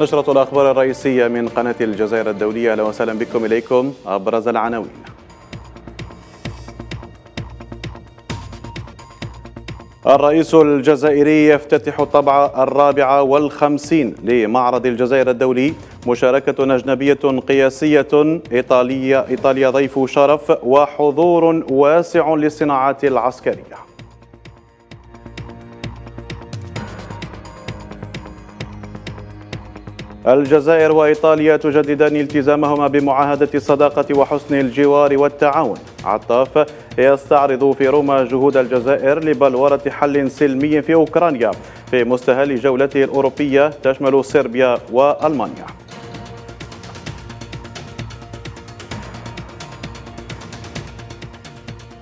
نشرة الأخبار الرئيسية من قناة الجزائر الدولية أهلا وسهلا بكم إليكم أبرز العناوين الرئيس الجزائري يفتتح الطبعة الرابعة والخمسين لمعرض الجزائر الدولي مشاركة أجنبية قياسية إيطالية إيطاليا ضيف شرف وحضور واسع للصناعات العسكرية الجزائر وإيطاليا تجددان التزامهما بمعاهدة الصداقة وحسن الجوار والتعاون عطاف يستعرض في روما جهود الجزائر لبلورة حل سلمي في أوكرانيا في مستهل جولته الأوروبية تشمل صربيا وألمانيا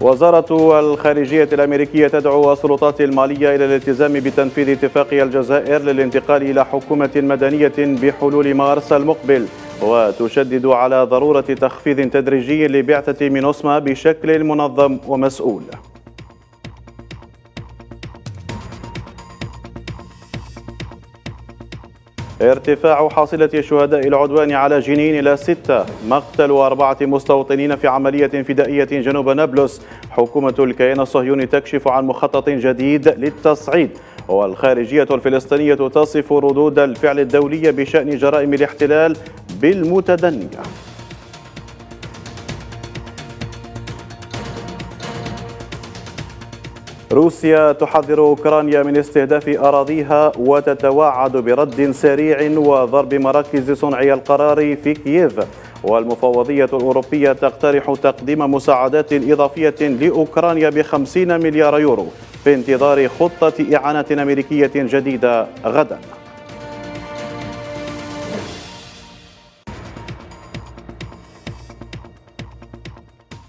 وزارة الخارجية الأمريكية تدعو السلطات المالية إلى الالتزام بتنفيذ اتفاقية الجزائر للانتقال إلى حكومة مدنية بحلول مارس المقبل وتشدد على ضرورة تخفيض تدريجي لبعثة مينوسما بشكل منظم ومسؤول ارتفاع حاصلة شهداء العدوان على جنين إلى ستة مقتل أربعة مستوطنين في عملية فدائية جنوب نابلس حكومة الكيان الصهيوني تكشف عن مخطط جديد للتصعيد والخارجية الفلسطينية تصف ردود الفعل الدولية بشأن جرائم الاحتلال بالمتدنية روسيا تحذر أوكرانيا من استهداف أراضيها وتتوعد برد سريع وضرب مراكز صنعي القرار في كييف والمفوضية الأوروبية تقترح تقديم مساعدات إضافية لأوكرانيا بخمسين مليار يورو في انتظار خطة إعانة أمريكية جديدة غداً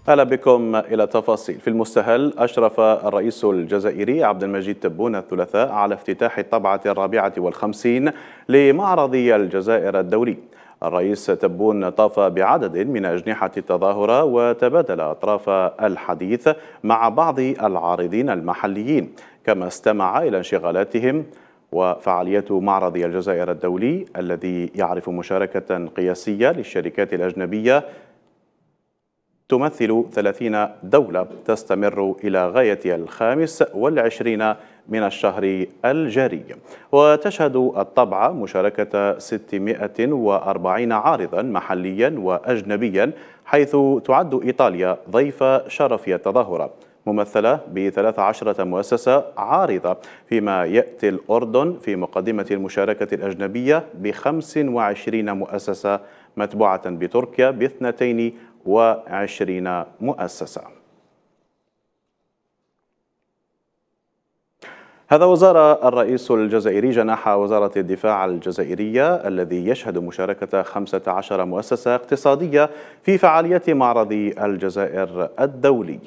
أهلا بكم إلى تفاصيل في المستهل أشرف الرئيس الجزائري عبد المجيد تبون الثلاثاء على افتتاح الطبعة الرابعة والخمسين لمعرض الجزائر الدولي الرئيس تبون طاف بعدد من أجنحة التظاهرة وتبادل أطراف الحديث مع بعض العارضين المحليين كما استمع إلى انشغالاتهم وفعاليات معرض الجزائر الدولي الذي يعرف مشاركة قياسية للشركات الأجنبية تمثل 30 دولة تستمر إلى غاية الخامس والعشرين من الشهر الجاري وتشهد الطبعة مشاركة 640 عارضا محليا وأجنبيا حيث تعد إيطاليا ضيف شرف التظاهرة ممثلة ب 13 مؤسسة عارضة فيما يأتي الأردن في مقدمة المشاركة الأجنبية ب 25 مؤسسة متبوعة بتركيا ب 22 وعشرين مؤسسة هذا وزار الرئيس الجزائري جناح وزارة الدفاع الجزائرية الذي يشهد مشاركة 15 مؤسسة اقتصادية في فعالية معرض الجزائر الدولي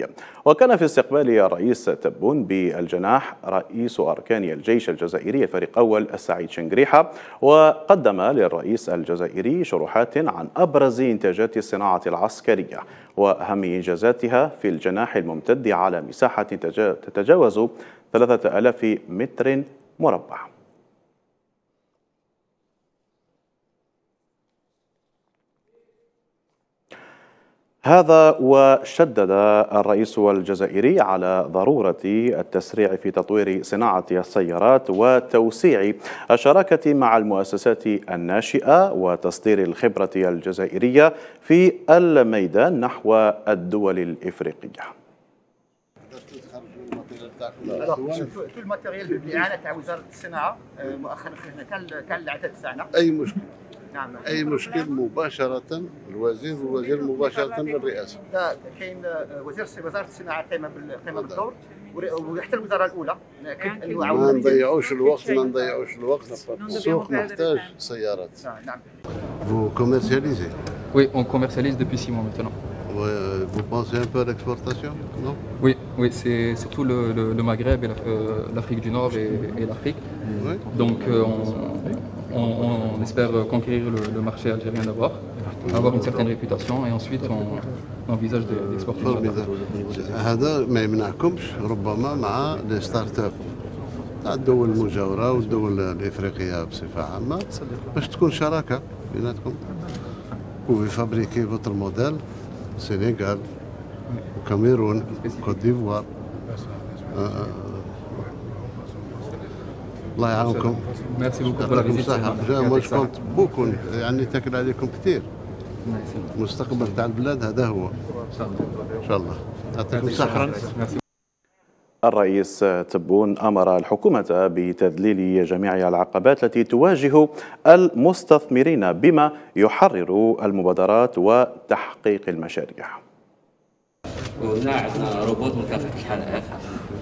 وكان في استقبال الرئيس تبون بالجناح رئيس أركان الجيش الجزائري الفريق أول السعيد شنغريحة وقدم للرئيس الجزائري شروحات عن أبرز إنتاجات الصناعة العسكرية وأهم إنجازاتها في الجناح الممتد على مساحة تتجاوز 3000 متر مربع هذا وشدد الرئيس الجزائري على ضرورة التسريع في تطوير صناعة السيارات وتوسيع الشراكة مع المؤسسات الناشئة وتصدير الخبرة الجزائرية في الميدان نحو الدول الإفريقية تو الماتيريال اللي تاع وزاره الصناعه آه، مؤخرا خرجنا كان العدد تاعنا اي مشكل نعم اي مشكل مباشره الوزير والوزير مباشره للرئاسه لا كاين آه، وزير وزاره الصناعه قيمه قيمه نعم. بالدور وحتى الوزاره الاولى آه، ما نضيعوش الوقت ما نضيعوش الوقت السوق محتاج سيارات نعم فو كوميرسياليزي وي اون كوميرسياليز depuis six mois maintenant. Euh, vous pensez un peu à l'exportation, non Oui, oui c'est surtout le, le, Maghreb et euh, l'Afrique du Nord et, et l'Afrique. Donc euh, on, on, espère conquérir le, marché algérien d'abord, avoir une certaine réputation et ensuite on, envisage d'exporter. Mais des يمنعكمش ربما مع لي ستارت اب تاع الدول المجاوره والدول الافريقيه بصفة عامة باش تكون شراكة بيناتكم vous fabriquer votre modèle السنغال الكاميرون كوت ديفوار الله يعاونكم ميرسي بوكو يعطيكم الصحة جا بوكو يعني تاكل عليكم كثير المستقبل تاع البلاد هذا هو الله ان شاء الله يعطيكم الصحة الرئيس تبون أمر الحكومة بتذليل جميع العقبات التي تواجه المستثمرين بما يحرر المبادرات وتحقيق المشاريع قلنا نعم، عندنا روبوت مكافحة الحرائق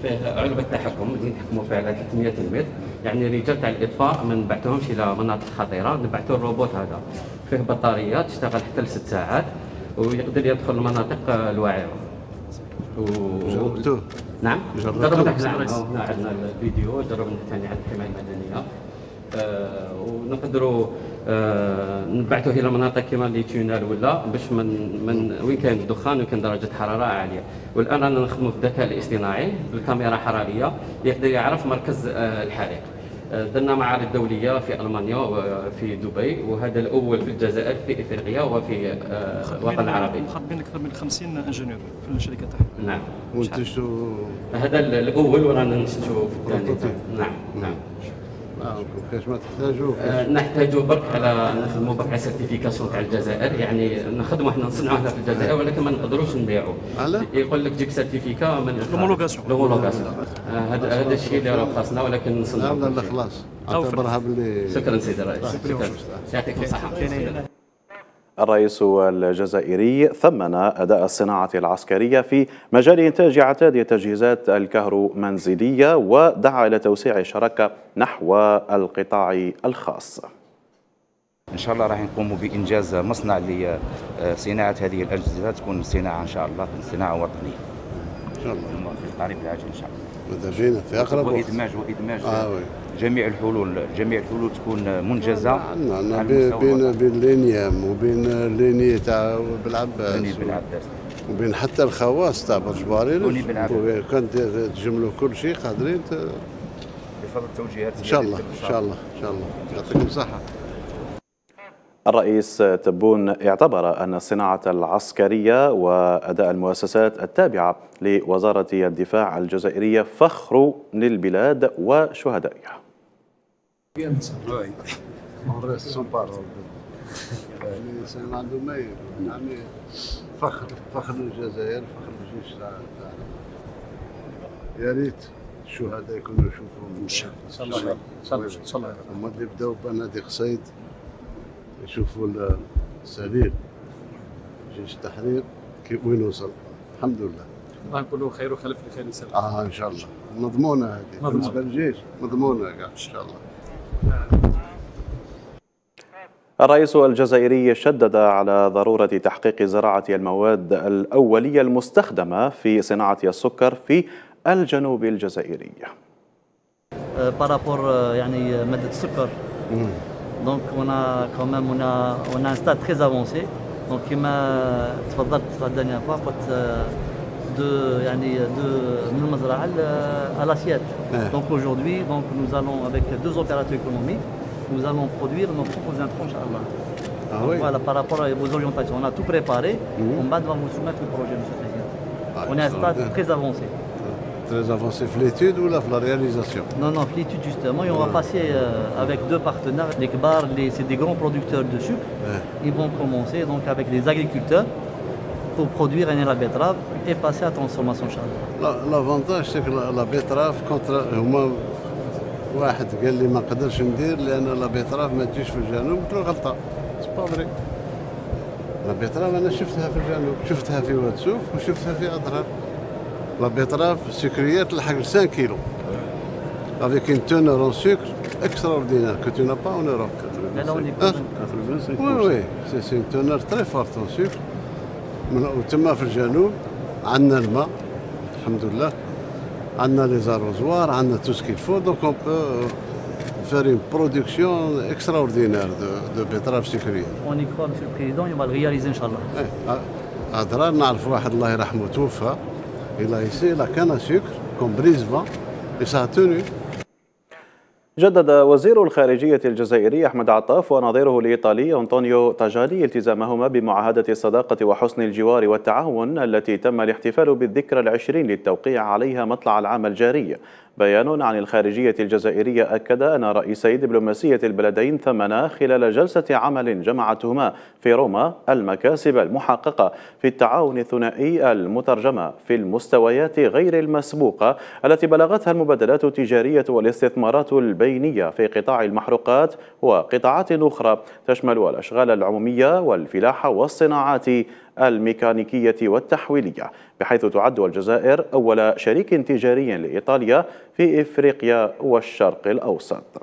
فيه علبه تحكم اللي نحكموا فيها على 300 متر يعني رجال تاع الاطفاء ما نبعثوهمش الى مناطق خطيره نبعثوا الروبوت هذا فيه بطاريه تشتغل حتى لست ساعات ويقدر يدخل المناطق الواعره و... نعم جربنا احنا عندنا الفيديو جربنا على الحمايه المدنيه آه ونقدروا آه نبعثوه الى مناطق كما لي تونال ولا باش من من وين كاين الدخان وين كاين درجه حراره عاليه والان انا نخدموا في الذكاء الاصطناعي بالكاميرا حراريه يقدر يعرف مركز آه الحريق معارض دوليه في المانيا وفي دبي وهذا الاول في الجزائر في افريقيا وفي آه، الوطن العربي مخبين اكثر من 50 انجنيور في الشركه تاعهم نعم وانتم شو؟ هذا الاول ورانا ننتجوا في الثاني نعم نعم, نعم. اه كاش ما تحتاجوه نحتاج نحتاجو برك على نخدموا برك على سيرتيفيكاسيون تاع الجزائر يعني نخدموا احنا نصنعوا هنا في الجزائر ولكن ما نقدروش نبيعوا يقول لك جيب سيرتيفيكا من الهومولوغاسيون الهومولوغاسيون آه، هذا هذا الشيء اللي راه خاصنا ولكن نصنعوا لا لا خلاص اعتبرها باللي شكرا سيدي الرئيس شكرا يعطيكم الصحه الرئيس الجزائري ثمن أداء الصناعة العسكرية في مجال إنتاج عتاد التجهيزات الكهرومنزلية ودعا إلى توسيع الشراكة نحو القطاع الخاص ان شاء الله راح نقوموا بانجاز مصنع لصناعه هذه الاجهزه تكون صناعه ان شاء الله صناعه وطنيه ان شاء الله في القريب العاجل ان شاء الله ماذا في اقرب وادماج وادماج آه جميع الحلول جميع الحلول تكون منجزه نعم نعم, نعم. بين بين لينيام وبين ليني تاع بالعباس ليني بالعباس وبين حتى الخواص تاع بالعباس كان تجملوا كل شيء قادرين ت... بفضل التوجيهات ان شاء الله ان شاء الله ان شاء الله يعطيكم الصحه الرئيس تبون اعتبر أن الصناعة العسكرية وأداء المؤسسات التابعة لوزارة الدفاع الجزائرية فخر للبلاد وشهدائها On reste sans parole. الانسان عنده ما يا ريت الشهداء يكونوا يشوفوهم ان شاء الله الله هما اللي بداو بنادي قصيد يشوفوا السليل جيش التحرير كيف وين وصل الحمد لله الله نقولوا خير وخلف لخير ان شاء الله اه ان شاء الله مضمونه هذه بالنسبه للجيش مضمونه كاع ان شاء الله الرئيس الجزائري شدد على ضرورة تحقيق زراعة المواد الأولية المستخدمة في صناعة السكر في الجنوب الجزائري بارابور euh, يعني مادة السكر دونك ستاد افونسي دونك تفضلت لا دانيير فوا قلت يعني من المزرعة Donc aujourd'hui, nous allons avec deux opérateurs économiques nous allons produire nos propres intrants, Inch'Allah. Ah voilà, par rapport à vos orientations, on a tout préparé. On va vous soumettre le projet, M. le Président. Ah, on est à un stade très avancé. Ah, très avancé, l'étude ou la, réalisation Non, non, l'étude justement. on va passer euh, avec deux partenaires. Les Kbar, c'est des grands producteurs de sucre. Ils vont commencer donc avec les agriculteurs pour produire la betterave et passer à transformation Inch'Allah. L'avantage, c'est que la, betterave, contre, moins... واحد قال لي ما نقدرش ندير لان لابيطراف ما تجيش في الجنوب قلت له غلطه سي با فري لابيطراف انا شفتها في الجنوب شفتها في واد سوف وشفتها في اضرار لابيطراف سكريات تلحق 5 كيلو افيك اون تونور اون سكر اكسترا اوردينار كو تو نا با اون اوروب 85 وي وي سي Oui, oui, c'est une teneur وتما في الجنوب عندنا الماء الحمد لله عندنا لي زاروزوار عندنا تو سكي فو دونك اون بو فير اون برودكسيون اكسترا اوردينار دو دو بيتراف سكري اون يكوا مسيو بريزيدون يبغى ريزي ان شاء الله اه نعرف واحد الله يرحمه توفى الى يسي لا كان سكر كومبريزفا اي سا جدد وزير الخارجية الجزائري أحمد عطاف ونظيره الإيطالي أنطونيو تاجالي التزامهما بمعاهدة الصداقة وحسن الجوار والتعاون التي تم الاحتفال بالذكرى العشرين للتوقيع عليها مطلع العام الجاري بيان عن الخارجية الجزائرية أكد أن رئيسي دبلوماسية البلدين ثمنا خلال جلسة عمل جمعتهما في روما المكاسب المحققة في التعاون الثنائي المترجمة في المستويات غير المسبوقة التي بلغتها المبادلات التجارية والاستثمارات البينية في قطاع المحروقات وقطاعات أخرى تشمل الأشغال العمومية والفلاحة والصناعات الميكانيكية والتحويلية بحيث تعد الجزائر أول شريك تجاري لإيطاليا في إفريقيا والشرق الأوسط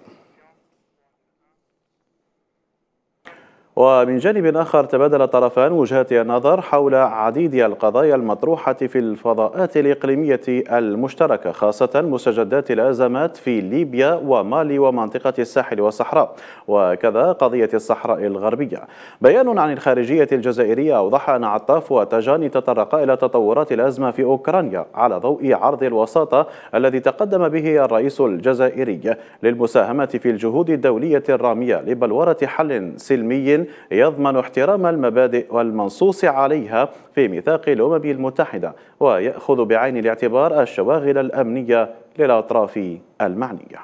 ومن جانب آخر تبادل الطرفان وجهات النظر حول عديد القضايا المطروحة في الفضاءات الإقليمية المشتركة خاصة مستجدات الأزمات في ليبيا ومالي ومنطقة الساحل والصحراء وكذا قضية الصحراء الغربية بيان عن الخارجية الجزائرية أوضح أن عطاف وتجاني تطرقا إلى تطورات الأزمة في أوكرانيا على ضوء عرض الوساطة الذي تقدم به الرئيس الجزائري للمساهمة في الجهود الدولية الرامية لبلورة حل سلمي يضمن احترام المبادئ والمنصوص عليها في ميثاق الأمم المتحدة ويأخذ بعين الاعتبار الشواغل الأمنية للأطراف المعنية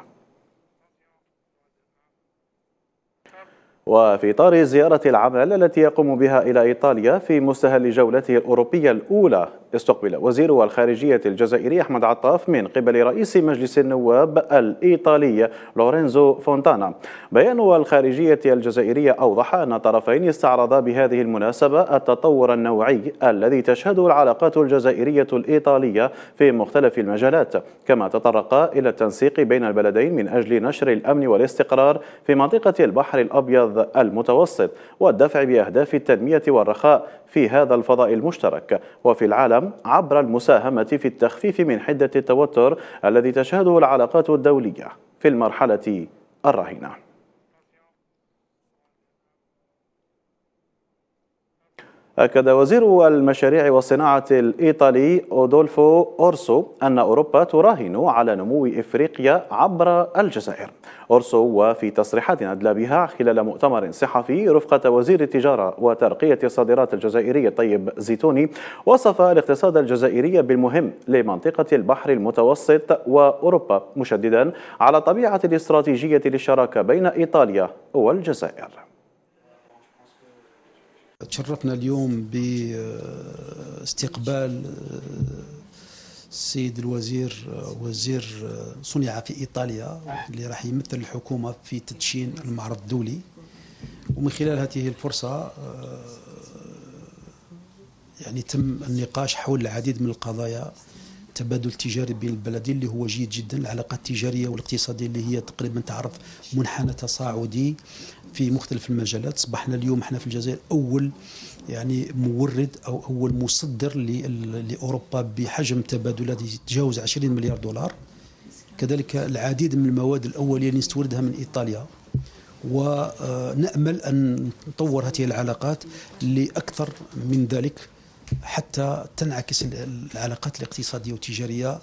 وفي إطار زيارة العمل التي يقوم بها إلى إيطاليا في مستهل جولته الأوروبية الأولى استقبل وزير الخارجية الجزائري أحمد عطاف من قبل رئيس مجلس النواب الإيطالي لورينزو فونتانا بيان الخارجية الجزائرية أوضح أن الطرفين استعرضا بهذه المناسبة التطور النوعي الذي تشهده العلاقات الجزائرية الإيطالية في مختلف المجالات كما تطرقا إلى التنسيق بين البلدين من أجل نشر الأمن والاستقرار في منطقة البحر الأبيض المتوسط والدفع بأهداف التنمية والرخاء في هذا الفضاء المشترك وفي العالم العالم عبر المساهمة في التخفيف من حدة التوتر الذي تشهده العلاقات الدولية في المرحلة الراهنة أكد وزير المشاريع والصناعة الإيطالي أودولفو أورسو أن أوروبا تراهن على نمو إفريقيا عبر الجزائر أورسو وفي تصريحات أدلى بها خلال مؤتمر صحفي رفقة وزير التجارة وترقية الصادرات الجزائرية طيب زيتوني وصف الاقتصاد الجزائري بالمهم لمنطقة البحر المتوسط وأوروبا مشددا على طبيعة الاستراتيجية للشراكة بين إيطاليا والجزائر تشرفنا اليوم باستقبال السيد آه، الوزير آه، وزير آه، صنع في ايطاليا اللي راح يمثل الحكومه في تدشين المعرض الدولي ومن خلال هذه الفرصه يعني تم النقاش حول العديد من القضايا التبادل التجاري بين البلدين اللي هو جيد جدا العلاقات التجاريه والاقتصاديه اللي هي تقريبا تعرف منحنى تصاعدي في مختلف المجالات اصبحنا اليوم احنا في الجزائر اول يعني مورد او اول مصدر لاوروبا بحجم تبادلات يتجاوز 20 مليار دولار كذلك العديد من المواد الاوليه اللي نستوردها من ايطاليا ونامل ان نطور هذه العلاقات لاكثر من ذلك حتى تنعكس العلاقات الاقتصاديه والتجاريه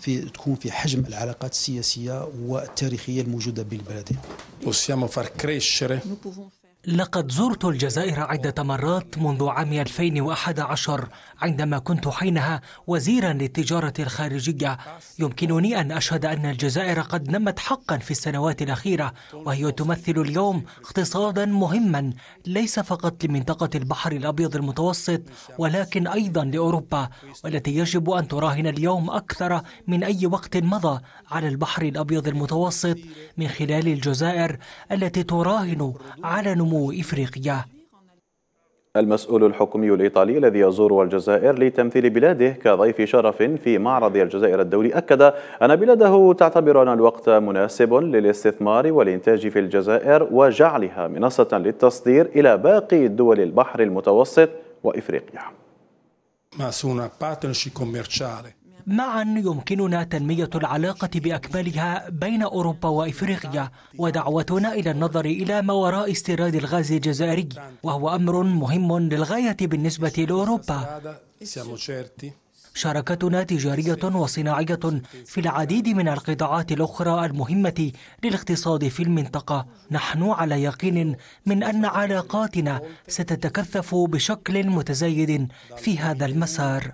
في تكون في حجم العلاقات السياسيه والتاريخيه الموجوده بين البلدين. لقد زرت الجزائر عدة مرات منذ عام 2011 عندما كنت حينها وزيرا للتجارة الخارجية يمكنني أن أشهد أن الجزائر قد نمت حقا في السنوات الأخيرة وهي تمثل اليوم اقتصادا مهما ليس فقط لمنطقة البحر الأبيض المتوسط ولكن أيضا لأوروبا والتي يجب أن تراهن اليوم أكثر من أي وقت مضى على البحر الأبيض المتوسط من خلال الجزائر التي تراهن على نمو جنوب إفريقيا المسؤول الحكومي الإيطالي الذي يزور الجزائر لتمثيل بلاده كضيف شرف في معرض الجزائر الدولي أكد أن بلاده تعتبر أن الوقت مناسب للاستثمار والإنتاج في الجزائر وجعلها منصة للتصدير إلى باقي دول البحر المتوسط وإفريقيا. ما معا يمكننا تنمية العلاقة بأكملها بين أوروبا وإفريقيا ودعوتنا إلى النظر إلى ما وراء استيراد الغاز الجزائري وهو أمر مهم للغاية بالنسبة لأوروبا شراكتنا تجارية وصناعية في العديد من القطاعات الأخرى المهمة للاقتصاد في المنطقة نحن على يقين من أن علاقاتنا ستتكثف بشكل متزايد في هذا المسار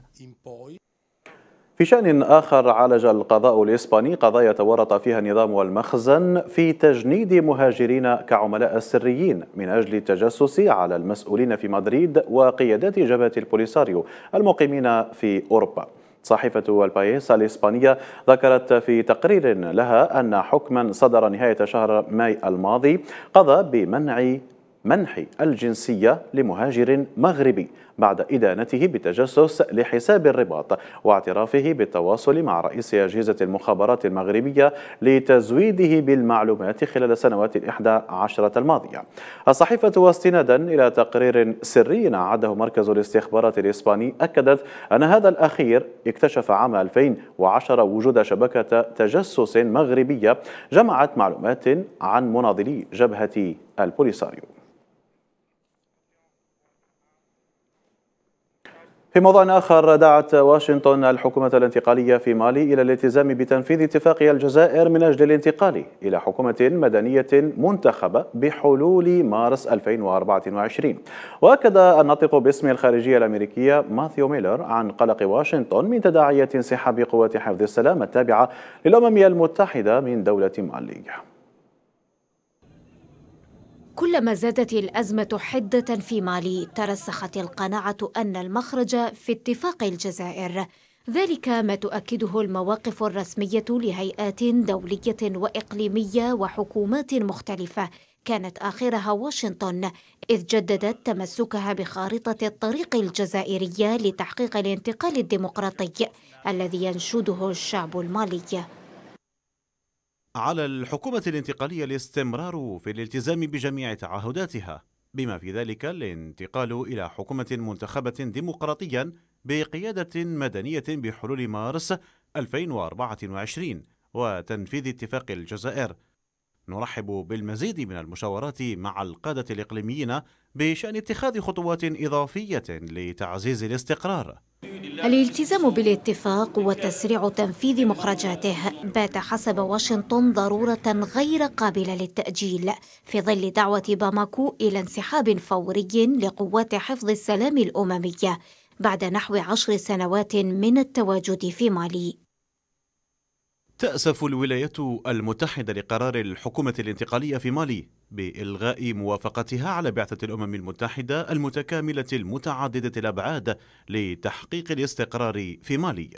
في شأن آخر عالج القضاء الإسباني قضايا تورط فيها النظام والمخزن في تجنيد مهاجرين كعملاء السريين من أجل التجسس على المسؤولين في مدريد وقيادات جبهة البوليساريو المقيمين في أوروبا صحيفة البايس الإسبانية ذكرت في تقرير لها أن حكما صدر نهاية شهر ماي الماضي قضى بمنع منح الجنسية لمهاجر مغربي بعد إدانته بتجسس لحساب الرباط واعترافه بالتواصل مع رئيس أجهزة المخابرات المغربية لتزويده بالمعلومات خلال سنوات الإحدى عشرة الماضية الصحيفة واستنادا إلى تقرير سري عده مركز الاستخبارات الإسباني أكدت أن هذا الأخير اكتشف عام 2010 وجود شبكة تجسس مغربية جمعت معلومات عن مناضلي جبهة البوليساريو في موضوع آخر دعت واشنطن الحكومة الانتقالية في مالي إلى الالتزام بتنفيذ اتفاق الجزائر من أجل الانتقال إلى حكومة مدنية منتخبة بحلول مارس 2024 وأكد الناطق باسم الخارجية الأمريكية ماثيو ميلر عن قلق واشنطن من تداعيات انسحاب قوات حفظ السلام التابعة للأمم المتحدة من دولة مالي كلما زادت الأزمة حدة في مالي ترسخت القناعة أن المخرج في اتفاق الجزائر ذلك ما تؤكده المواقف الرسمية لهيئات دولية وإقليمية وحكومات مختلفة كانت آخرها واشنطن إذ جددت تمسكها بخارطة الطريق الجزائرية لتحقيق الانتقال الديمقراطي الذي ينشده الشعب المالي على الحكومة الانتقالية الاستمرار في الالتزام بجميع تعهداتها بما في ذلك الانتقال إلى حكومة منتخبة ديمقراطيا بقيادة مدنية بحلول مارس 2024 وتنفيذ اتفاق الجزائر نرحب بالمزيد من المشاورات مع القادة الإقليميين بشأن اتخاذ خطوات إضافية لتعزيز الاستقرار الالتزام بالاتفاق وتسريع تنفيذ مخرجاته بات حسب واشنطن ضرورة غير قابلة للتأجيل في ظل دعوة باماكو إلى انسحاب فوري لقوات حفظ السلام الأممية بعد نحو عشر سنوات من التواجد في مالي تأسف الولايات المتحدة لقرار الحكومة الانتقالية في مالي بإلغاء موافقتها على بعثة الأمم المتحدة المتكاملة المتعددة الأبعاد لتحقيق الاستقرار في مالي.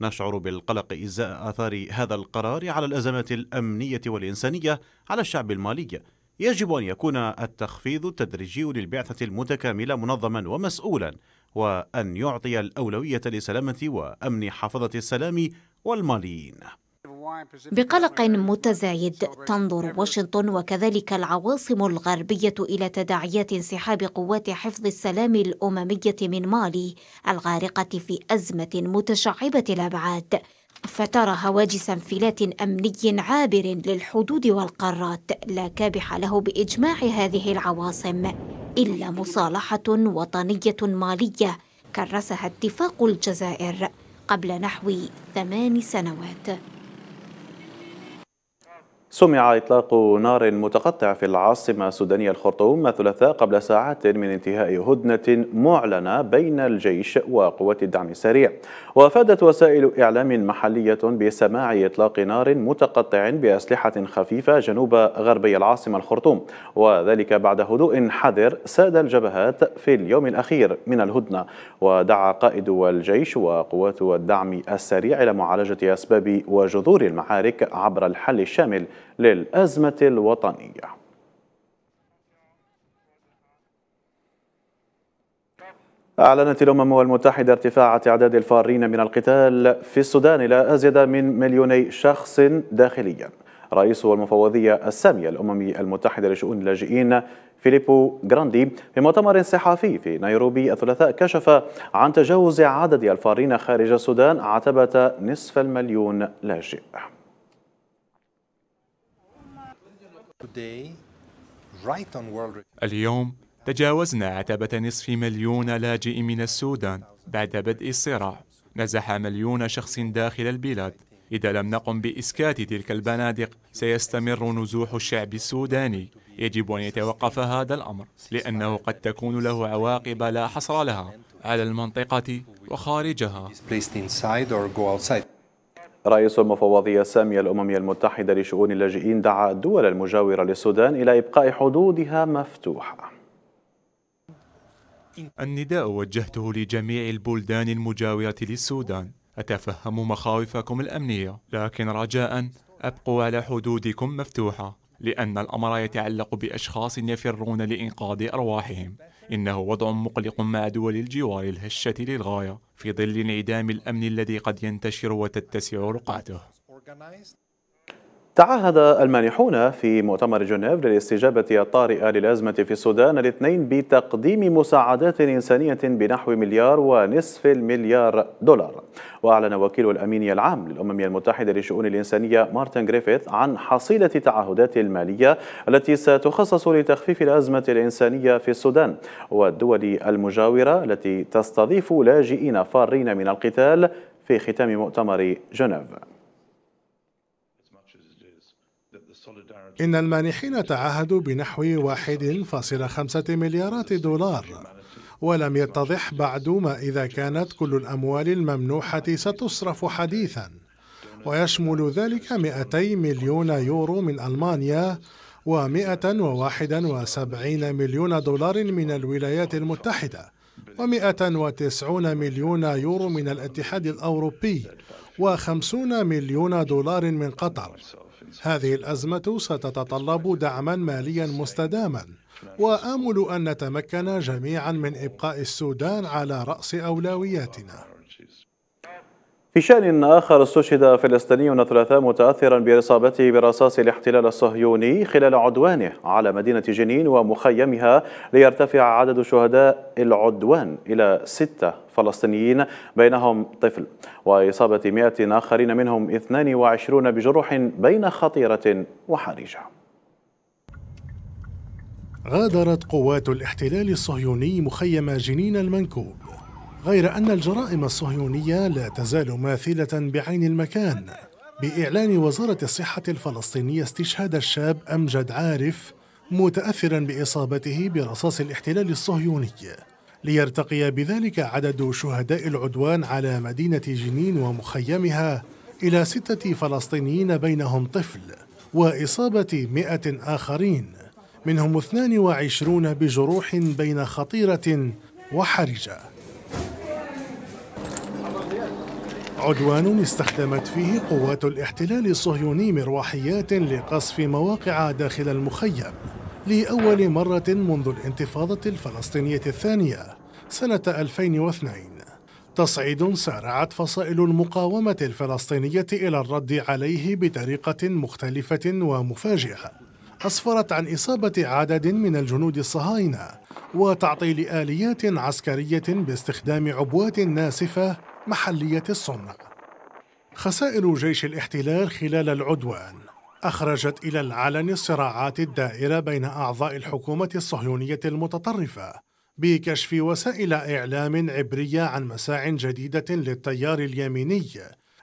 نشعر بالقلق إزاء آثار هذا القرار على الأزمات الأمنية والإنسانية على الشعب المالي. يجب أن يكون التخفيض التدريجي للبعثة المتكاملة منظما ومسؤولا وأن يعطي الأولوية لسلامة وأمن حافظة السلام والماليين بقلق متزايد تنظر واشنطن وكذلك العواصم الغربية إلى تداعيات انسحاب قوات حفظ السلام الأممية من مالي الغارقة في أزمة متشعبة الأبعاد فترى هواجس انفلات أمني عابر للحدود والقارات لا كابح له بإجماع هذه العواصم إلا مصالحة وطنية مالية كرسها اتفاق الجزائر قبل نحو ثمان سنوات سمع إطلاق نار متقطع في العاصمة السودانية الخرطوم الثلاثاء قبل ساعات من انتهاء هدنة معلنة بين الجيش وقوات الدعم السريع وأفادت وسائل إعلام محلية بسماع إطلاق نار متقطع بأسلحة خفيفة جنوب غربي العاصمة الخرطوم وذلك بعد هدوء حذر ساد الجبهات في اليوم الأخير من الهدنة ودعا قائد الجيش وقوات الدعم السريع إلى معالجة أسباب وجذور المعارك عبر الحل الشامل للأزمة الوطنية أعلنت الأمم المتحدة ارتفاع تعداد الفارين من القتال في السودان إلى أزيد من مليوني شخص داخليا رئيس المفوضية السامية الأمم المتحدة لشؤون اللاجئين فيليبو جراندي في مؤتمر صحفي في نيروبي الثلاثاء كشف عن تجاوز عدد الفارين خارج السودان عتبة نصف المليون لاجئ اليوم تجاوزنا عتبة نصف مليون لاجئ من السودان بعد بدء الصراع نزح مليون شخص داخل البلاد إذا لم نقم بإسكات تلك البنادق سيستمر نزوح الشعب السوداني يجب أن يتوقف هذا الأمر لأنه قد تكون له عواقب لا حصر لها على المنطقة وخارجها رئيس المفوضية السامية الأممية المتحدة لشؤون اللاجئين دعا الدول المجاورة للسودان إلى إبقاء حدودها مفتوحة النداء وجهته لجميع البلدان المجاورة للسودان أتفهم مخاوفكم الأمنية لكن رجاء أبقوا على حدودكم مفتوحة لأن الأمر يتعلق بأشخاص يفرون لإنقاذ أرواحهم إنه وضع مقلق مع دول الجوار الهشة للغاية في ظل انعدام الامن الذي قد ينتشر وتتسع رقعته تعهد المانحون في مؤتمر جنيف للاستجابة الطارئة للأزمة في السودان الاثنين بتقديم مساعدات إنسانية بنحو مليار ونصف المليار دولار وأعلن وكيل الأمين العام للأمم المتحدة للشؤون الإنسانية مارتن جريفيث عن حصيلة تعهدات المالية التي ستخصص لتخفيف الأزمة الإنسانية في السودان والدول المجاورة التي تستضيف لاجئين فارين من القتال في ختام مؤتمر جنيف إن المانحين تعهدوا بنحو 1.5 مليارات دولار ولم يتضح بعد ما إذا كانت كل الأموال الممنوحة ستصرف حديثا ويشمل ذلك 200 مليون يورو من ألمانيا و171 مليون دولار من الولايات المتحدة و190 مليون يورو من الاتحاد الأوروبي و50 مليون دولار من قطر هذه الأزمة ستتطلب دعما ماليا مستداما وآمل أن نتمكن جميعا من إبقاء السودان على رأس أولوياتنا في شأن آخر استشهد فلسطيني ثلاثاء متأثرا بإصابته برصاص الاحتلال الصهيوني خلال عدوانه على مدينة جنين ومخيمها ليرتفع عدد شهداء العدوان إلى ستة فلسطينيين بينهم طفل وإصابة 100 آخرين منهم 22 بجروح بين خطيرة وحرجة غادرت قوات الاحتلال الصهيوني مخيم جنين المنكوب غير أن الجرائم الصهيونية لا تزال ماثلة بعين المكان بإعلان وزارة الصحة الفلسطينية استشهاد الشاب أمجد عارف متأثرا بإصابته برصاص الاحتلال الصهيوني ليرتقي بذلك عدد شهداء العدوان على مدينة جنين ومخيمها إلى ستة فلسطينيين بينهم طفل وإصابة مئة آخرين منهم 22 بجروح بين خطيرة وحرجة عدوان استخدمت فيه قوات الاحتلال الصهيوني مروحيات لقصف مواقع داخل المخيم لأول مرة منذ الانتفاضة الفلسطينية الثانية سنة 2002 تصعيد سارعت فصائل المقاومة الفلسطينية إلى الرد عليه بطريقة مختلفة ومفاجئة أسفرت عن إصابة عدد من الجنود الصهاينة وتعطيل آليات عسكرية باستخدام عبوات ناسفة محلية الصنع خسائر جيش الاحتلال خلال العدوان أخرجت إلى العلن الصراعات الدائرة بين أعضاء الحكومة الصهيونية المتطرفة بكشف وسائل إعلام عبرية عن مساع جديدة للتيار اليميني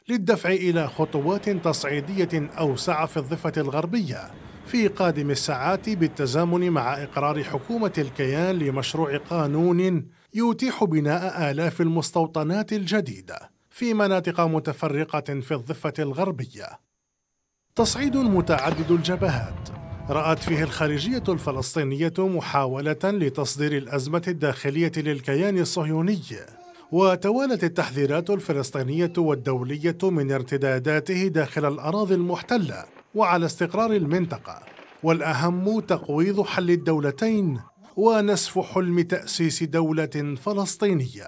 للدفع إلى خطوات تصعيدية أوسع في الضفة الغربية في قادم الساعات بالتزامن مع إقرار حكومة الكيان لمشروع قانون يتيح بناء آلاف المستوطنات الجديدة في مناطق متفرقة في الضفة الغربية. تصعيد متعدد الجبهات رأت فيه الخارجية الفلسطينية محاولة لتصدير الأزمة الداخلية للكيان الصهيوني وتوالت التحذيرات الفلسطينية والدولية من ارتداداته داخل الأراضي المحتلة وعلى استقرار المنطقة والأهم تقويض حل الدولتين ونسف حلم تأسيس دولة فلسطينية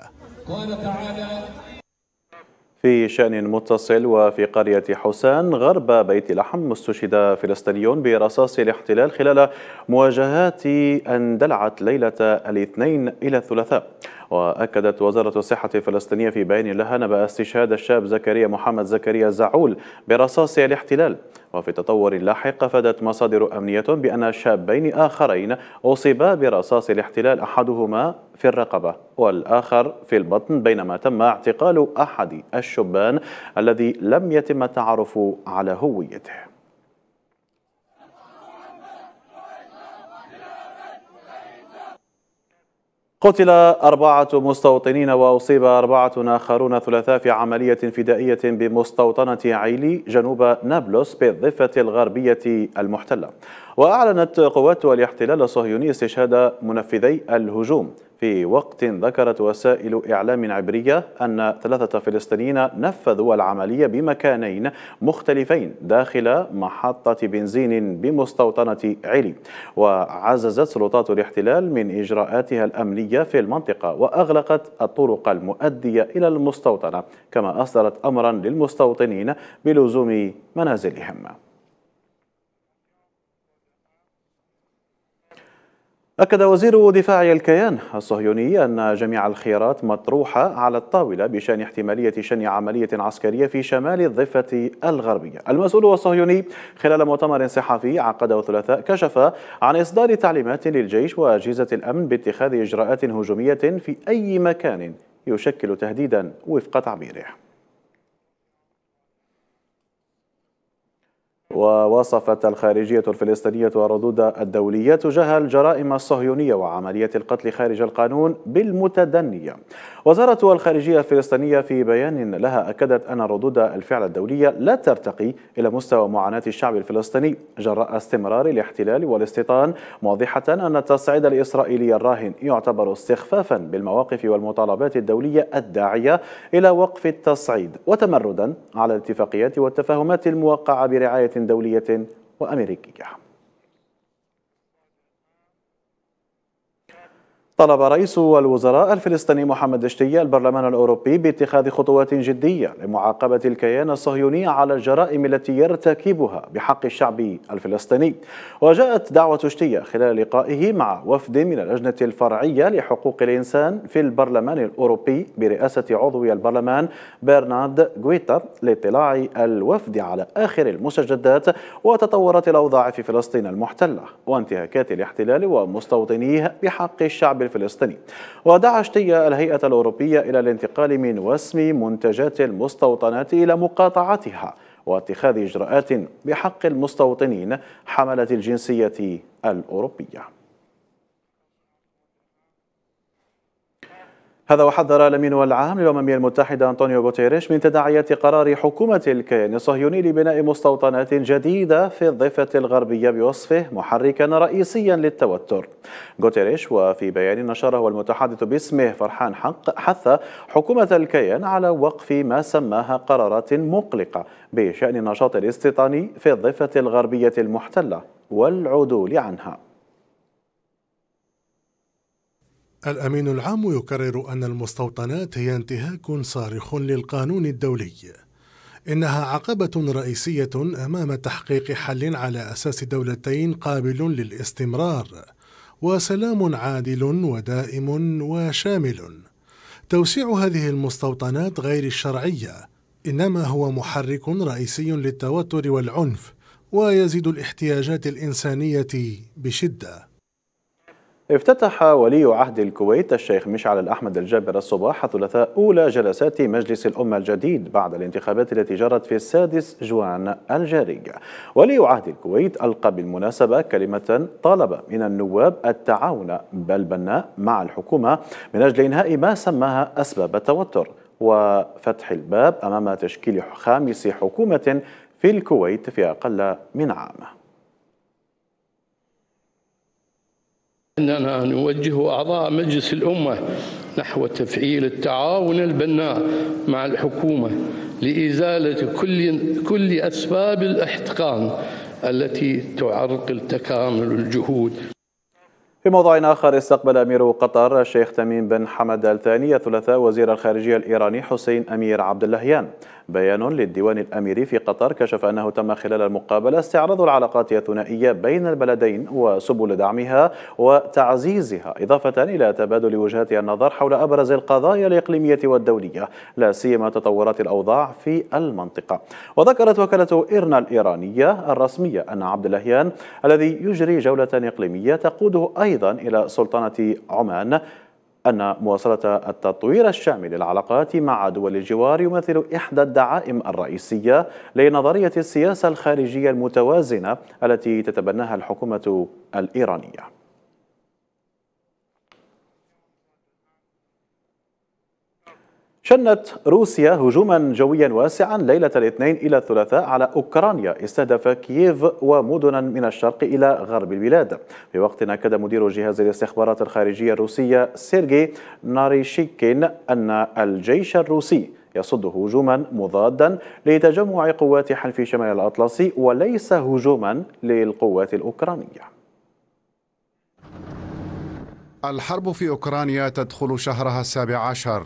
في شأن متصل وفي قرية حسان غرب بيت لحم استشهد فلسطينيون برصاص الاحتلال خلال مواجهات اندلعت ليلة الاثنين إلى الثلاثاء وأكدت وزارة الصحة الفلسطينية في بيان لها نبأ استشهاد الشاب زكريا محمد زكريا زعول برصاص الاحتلال وفي تطور لاحق أفادت مصادر أمنية بأن شابين آخرين أصيبا برصاص الاحتلال أحدهما في الرقبة والآخر في البطن بينما تم اعتقال أحد الشبان الذي لم يتم التعرف على هويته قتل أربعة مستوطنين وأصيب أربعة آخرون ثلاثاء في عملية فدائية بمستوطنة عيلي جنوب نابلس بالضفة الغربية المحتلة وأعلنت قوات الاحتلال الصهيوني استشهاد منفذي الهجوم في وقت ذكرت وسائل إعلام عبرية أن ثلاثة فلسطينيين نفذوا العملية بمكانين مختلفين داخل محطة بنزين بمستوطنة عيلي وعززت سلطات الاحتلال من إجراءاتها الأمنية في المنطقة وأغلقت الطرق المؤدية إلى المستوطنة كما أصدرت أمرا للمستوطنين بلزوم منازلهم أكد وزير دفاع الكيان الصهيوني أن جميع الخيارات مطروحة على الطاولة بشأن احتمالية شن عملية عسكرية في شمال الضفة الغربية المسؤول الصهيوني خلال مؤتمر صحفي عقده الثلاثاء كشف عن إصدار تعليمات للجيش وأجهزة الأمن باتخاذ إجراءات هجومية في أي مكان يشكل تهديدا وفق تعبيره ووصفت الخارجية الفلسطينية وردود الدولية تجاه الجرائم الصهيونية وعملية القتل خارج القانون بالمتدنية وزارة الخارجية الفلسطينية في بيان لها أكدت أن ردود الفعل الدولية لا ترتقي إلى مستوى معاناة الشعب الفلسطيني جراء استمرار الاحتلال والاستيطان واضحة أن التصعيد الإسرائيلي الراهن يعتبر استخفافا بالمواقف والمطالبات الدولية الداعية إلى وقف التصعيد وتمردا على الاتفاقيات والتفاهمات الموقعة برعاية دولية وأمريكية طلب رئيس الوزراء الفلسطيني محمد دشتي البرلمان الأوروبي باتخاذ خطوات جدية لمعاقبة الكيان الصهيوني على الجرائم التي يرتكبها بحق الشعب الفلسطيني وجاءت دعوة دشتي خلال لقائه مع وفد من اللجنة الفرعية لحقوق الإنسان في البرلمان الأوروبي برئاسة عضو البرلمان برنارد غويتا لاطلاع الوفد على آخر المستجدات وتطورات الأوضاع في فلسطين المحتلة وانتهاكات الاحتلال ومستوطنيه بحق الشعب الفلسطيني ودعا شتية الهيئة الأوروبية إلى الانتقال من وسم منتجات المستوطنات إلى مقاطعتها واتخاذ إجراءات بحق المستوطنين حملة الجنسية الأوروبية هذا وحذر الأمين العام للامميه المتحدة أنطونيو غوتيريش من تداعيات قرار حكومة الكيان الصهيوني لبناء مستوطنات جديدة في الضفة الغربية بوصفه محركا رئيسيا للتوتر غوتيريش وفي بيان نشره المتحدث باسمه فرحان حق حث حكومة الكيان على وقف ما سماها قرارات مقلقة بشأن النشاط الاستيطاني في الضفة الغربية المحتلة والعدول عنها الأمين العام يكرر أن المستوطنات هي انتهاك صارخ للقانون الدولي إنها عقبة رئيسية أمام تحقيق حل على أساس دولتين قابل للاستمرار وسلام عادل ودائم وشامل توسيع هذه المستوطنات غير الشرعية إنما هو محرك رئيسي للتوتر والعنف ويزيد الاحتياجات الإنسانية بشدة افتتح ولي عهد الكويت الشيخ مشعل الأحمد الجابر الصباح ثلاثاء أولى جلسات مجلس الأمة الجديد بعد الانتخابات التي جرت في السادس جوان الجاري ولي عهد الكويت ألقى بالمناسبة كلمة طالب من النواب التعاون بل بناء مع الحكومة من أجل إنهاء ما سماها أسباب التوتر وفتح الباب أمام تشكيل خامس حكومة في الكويت في أقل من عام أننا نوجه أعضاء مجلس الأمة نحو تفعيل التعاون البناء مع الحكومة لإزالة كل كل أسباب الاحتقان التي تعرقل تكامل الجهود في موضوع آخر استقبل أمير قطر الشيخ تميم بن حمد الثاني الثلاثاء وزير الخارجية الإيراني حسين أمير عبد اللهيان بيان للديوان الأميري في قطر كشف أنه تم خلال المقابلة استعراض العلاقات الثنائية بين البلدين وسبل دعمها وتعزيزها إضافة إلى تبادل وجهات النظر حول أبرز القضايا الإقليمية والدولية لا سيما تطورات الأوضاع في المنطقة وذكرت وكالة إيرنا الإيرانية الرسمية أن عبد اللهيان الذي يجري جولة إقليمية تقوده أيضا إلى سلطنة عمان أن مواصلة التطوير الشامل للعلاقات مع دول الجوار يمثل إحدى الدعائم الرئيسية لنظرية السياسة الخارجية المتوازنة التي تتبناها الحكومة الإيرانية شنت روسيا هجوما جويا واسعا ليلة الاثنين إلى الثلاثاء على أوكرانيا استهدف كييف ومدنا من الشرق إلى غرب البلاد في وقت أكد مدير جهاز الاستخبارات الخارجية الروسية سيرجي ناريشيكين أن الجيش الروسي يصد هجوما مضادا لتجمع قوات حلف شمال الأطلسي وليس هجوما للقوات الأوكرانية الحرب في أوكرانيا تدخل شهرها السابع عشر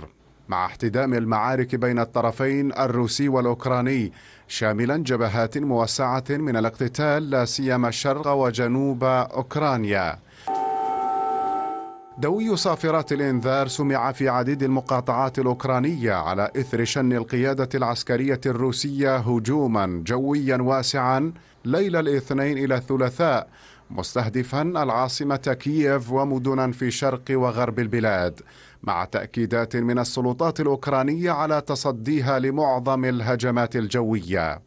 مع احتدام المعارك بين الطرفين الروسي والاوكراني شاملا جبهات موسعه من الاقتتال لا سيما شرق وجنوب اوكرانيا دوي صافرات الانذار سمع في عديد المقاطعات الاوكرانيه على اثر شن القياده العسكريه الروسيه هجوما جويا واسعا ليله الاثنين الى الثلاثاء مستهدفا العاصمه كييف ومدنا في شرق وغرب البلاد مع تأكيدات من السلطات الأوكرانية على تصديها لمعظم الهجمات الجوية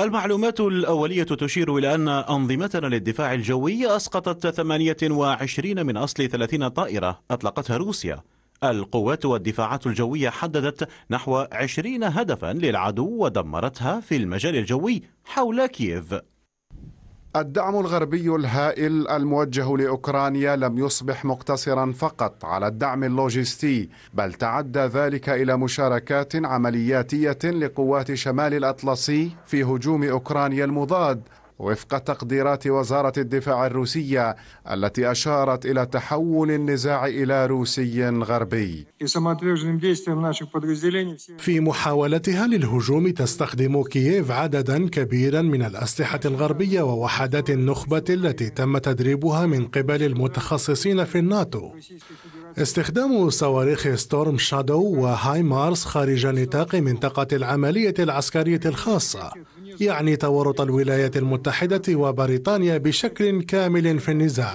المعلومات الأولية تشير إلى أن أنظمتنا للدفاع الجوي أسقطت 28 من أصل 30 طائرة أطلقتها روسيا القوات والدفاعات الجوية حددت نحو 20 هدفا للعدو ودمرتها في المجال الجوي حول كييف الدعم الغربي الهائل الموجه لاوكرانيا لم يصبح مقتصرا فقط على الدعم اللوجستي بل تعدى ذلك الى مشاركات عملياتيه لقوات شمال الاطلسي في هجوم اوكرانيا المضاد وفق تقديرات وزارة الدفاع الروسية التي أشارت إلى تحول النزاع إلى روسي غربي في محاولتها للهجوم تستخدم كييف عددا كبيرا من الأسلحة الغربية ووحدات النخبة التي تم تدريبها من قبل المتخصصين في الناتو استخدام صواريخ ستورم شادو وهاي مارس خارج نطاق منطقة العملية العسكرية الخاصة يعني تورط الولايات المتحدة المتحدة وبريطانيا بشكل كامل في النزاع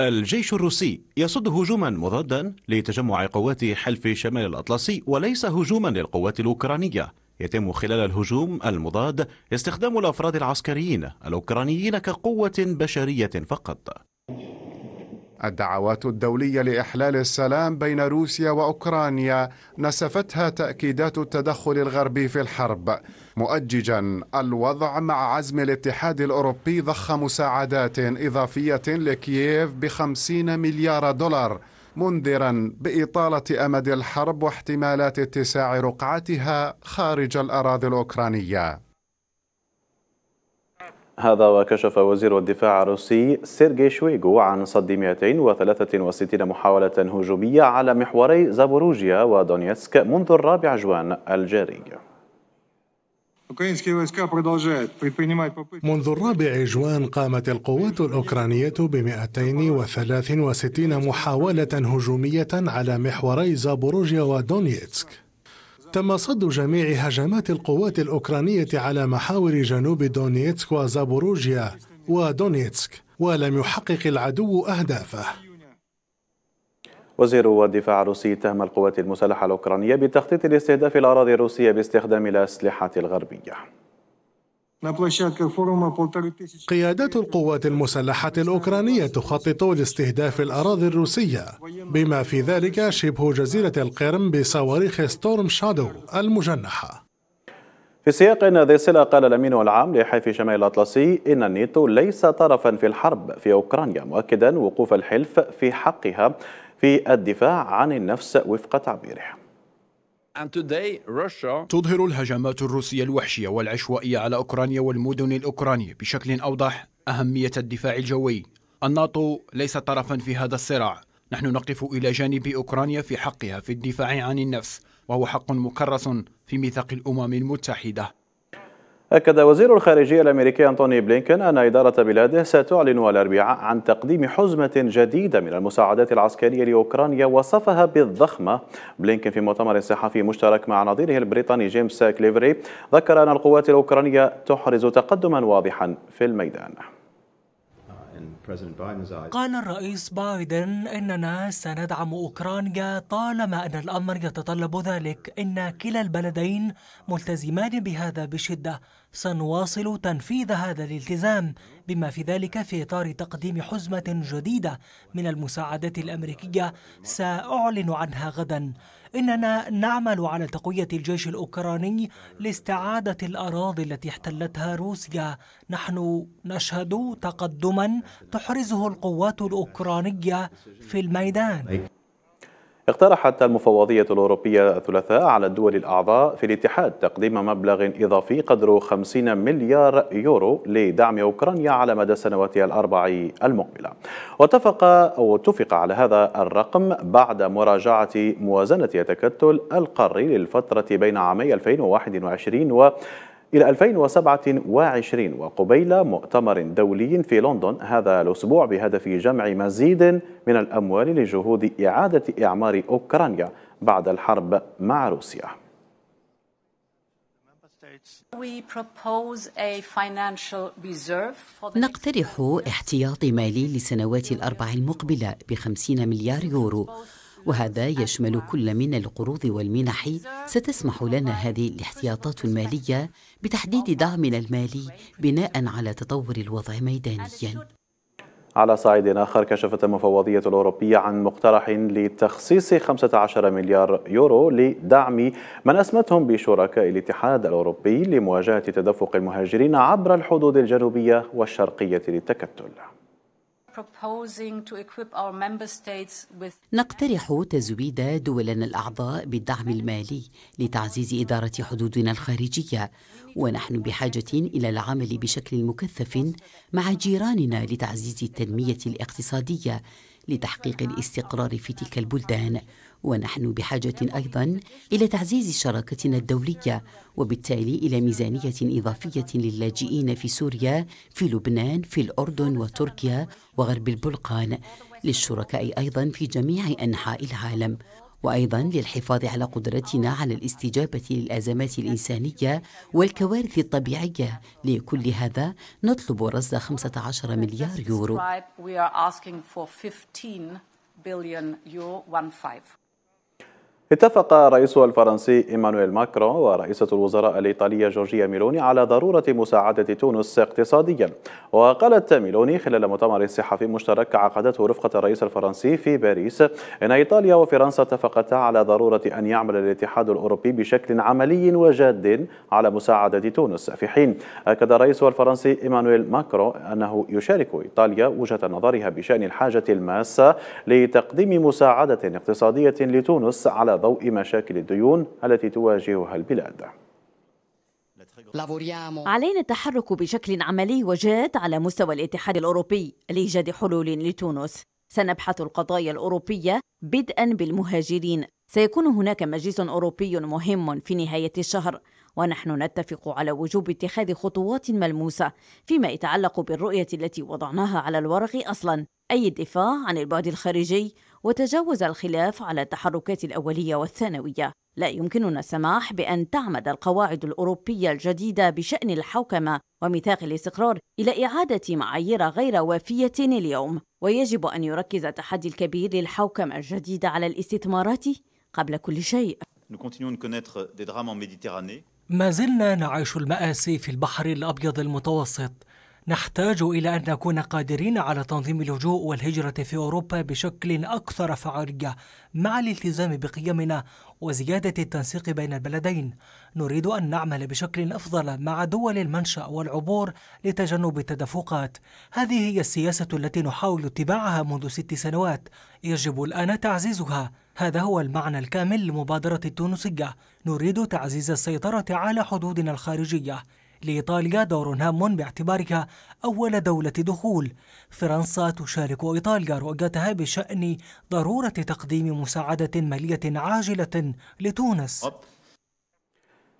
الجيش الروسي يصد هجوما مضادا لتجمع قوات حلف شمال الأطلسي وليس هجوما للقوات الأوكرانية يتم خلال الهجوم المضاد استخدام الأفراد العسكريين الأوكرانيين كقوة بشرية فقط الدعوات الدولية لإحلال السلام بين روسيا وأوكرانيا نسفتها تأكيدات التدخل الغربي في الحرب مؤججا الوضع مع عزم الاتحاد الأوروبي ضخ مساعدات إضافية لكييف بخمسين مليار دولار منذرا بإطالة أمد الحرب واحتمالات اتساع رقعتها خارج الأراضي الأوكرانية هذا وكشف وزير الدفاع الروسي سيرجي شويغو عن صد 263 محاولة هجومية على محوري زابوروجيا ودونيتسك منذ الرابع جوان الجاري منذ الرابع جوان قامت القوات الأوكرانية ب 263 محاولة هجومية على محوري زابوروجيا ودونيتسك تم صد جميع هجمات القوات الأوكرانية على محاور جنوب دونيتسك وزابوروجيا ودونيتسك ولم يحقق العدو أهدافه وزير الدفاع الروسي اتهم القوات المسلحة الأوكرانية بتخطيط لاستهداف الأراضي الروسية باستخدام الأسلحة الغربية قيادات القوات المسلحة الأوكرانية تخطط لاستهداف الأراضي الروسية بما في ذلك شبه جزيرة القرم بصواريخ ستورم شادو المجنحة في سياق ذي صلة قال الأمين العام لحلف شمال الأطلسي إن النيتو ليس طرفا في الحرب في أوكرانيا مؤكدا وقوف الحلف في حقها في الدفاع عن النفس وفق تعبيره تظهر الهجمات الروسية الوحشية والعشوائية على أوكرانيا والمدن الأوكرانية بشكل أوضح أهمية الدفاع الجوي الناتو ليس طرفا في هذا الصراع نحن نقف إلى جانب أوكرانيا في حقها في الدفاع عن النفس وهو حق مكرس في ميثاق الأمم المتحدة أكد وزير الخارجية الأمريكي أنتوني بلينكن أن إدارة بلاده ستعلن الأربعاء عن تقديم حزمة جديدة من المساعدات العسكرية لأوكرانيا وصفها بالضخمة بلينكن في مؤتمر صحفي مشترك مع نظيره البريطاني جيمس كليفري ذكر أن القوات الأوكرانية تحرز تقدما واضحا في الميدان قال الرئيس بايدن إننا سندعم أوكرانيا طالما أن الأمر يتطلب ذلك إن كلا البلدين ملتزمان بهذا بشدة سنواصل تنفيذ هذا الالتزام بما في ذلك في إطار تقديم حزمة جديدة من المساعدات الأمريكية سأعلن عنها غداً إننا نعمل على تقوية الجيش الأوكراني لاستعادة الأراضي التي احتلتها روسيا نحن نشهد تقدما تحرزه القوات الأوكرانية في الميدان اقترحت المفوضية الأوروبية الثلاثاء على الدول الأعضاء في الاتحاد تقديم مبلغ إضافي قدره 50 مليار يورو لدعم أوكرانيا على مدى السنوات الأربع المقبلة واتفق أو اتفق على هذا الرقم بعد مراجعة موازنة التكتل القاري للفترة بين عامي 2021 و إلى 2027 وقبيل مؤتمر دولي في لندن هذا الأسبوع بهدف جمع مزيد من الأموال لجهود إعادة إعمار أوكرانيا بعد الحرب مع روسيا نقترح احتياط مالي للسنوات الأربع المقبلة بخمسين مليار يورو وهذا يشمل كل من القروض والمنح ستسمح لنا هذه الاحتياطات المالية بتحديد دعمنا المالي بناء على تطور الوضع ميدانيا على صعيد آخر كشفت المفوضية الأوروبية عن مقترح لتخصيص 15 مليار يورو لدعم من أسمتهم بشركاء الاتحاد الأوروبي لمواجهة تدفق المهاجرين عبر الحدود الجنوبية والشرقية للتكتل نقترح تزويد دولنا الأعضاء بالدعم المالي لتعزيز إدارة حدودنا الخارجية ونحن بحاجة إلى العمل بشكل مكثف مع جيراننا لتعزيز التنمية الاقتصادية لتحقيق الاستقرار في تلك البلدان ونحن بحاجة أيضا إلى تعزيز شراكتنا الدولية وبالتالي إلى ميزانية إضافية للاجئين في سوريا في لبنان في الأردن وتركيا وغرب البلقان للشركاء أيضا في جميع أنحاء العالم وايضا للحفاظ على قدرتنا على الاستجابه للازمات الانسانيه والكوارث الطبيعيه لكل هذا نطلب رصد 15 مليار يورو اتفق رئيس الفرنسي إيمانويل ماكرون ورئيسة الوزراء الإيطالية جورجيا ميلوني على ضرورة مساعدة تونس اقتصاديا وقالت ميلوني خلال مؤتمر صحفي مشترك عقدته رفقة الرئيس الفرنسي في باريس إن إيطاليا وفرنسا اتفقتا على ضرورة أن يعمل الاتحاد الأوروبي بشكل عملي وجاد على مساعدة تونس في حين أكد الرئيس الفرنسي إيمانويل ماكرون أنه يشارك إيطاليا وجهة نظرها بشأن الحاجة الماسة لتقديم مساعدة اقتصادية لتونس على ضوء مشاكل الديون التي تواجهها البلاد علينا التحرك بشكل عملي وجاد على مستوى الاتحاد الأوروبي لإيجاد حلول لتونس سنبحث القضايا الأوروبية بدءا بالمهاجرين سيكون هناك مجلس أوروبي مهم في نهاية الشهر ونحن نتفق على وجوب اتخاذ خطوات ملموسة فيما يتعلق بالرؤية التي وضعناها على الورق أصلا أي الدفاع عن البعد الخارجي وتجاوز الخلاف على التحركات الأولية والثانوية لا يمكننا السماح بأن تعمد القواعد الأوروبية الجديدة بشأن الحوكمة وميثاق الاستقرار إلى إعادة معايير غير وافية اليوم ويجب أن يركز التحدي الكبير للحوكمة الجديدة على الاستثمارات قبل كل شيء ما زلنا نعيش المآسي في البحر الأبيض المتوسط نحتاج إلى أن نكون قادرين على تنظيم اللجوء والهجرة في أوروبا بشكل أكثر فعالية مع الالتزام بقيمنا وزيادة التنسيق بين البلدين نريد أن نعمل بشكل أفضل مع دول المنشأ والعبور لتجنب التدفقات هذه هي السياسة التي نحاول اتباعها منذ ست سنوات يجب الآن تعزيزها هذا هو المعنى الكامل لمبادرة التونسية نريد تعزيز السيطرة على حدودنا الخارجية لإيطاليا دور هام باعتبارها أول دولة دخول فرنسا تشارك إيطاليا رؤيتها بشأن ضرورة تقديم مساعدة مالية عاجلة لتونس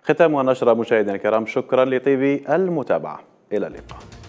ختام نشرة مشاهدينا الكرام شكرا لطيب المتابعة إلى اللقاء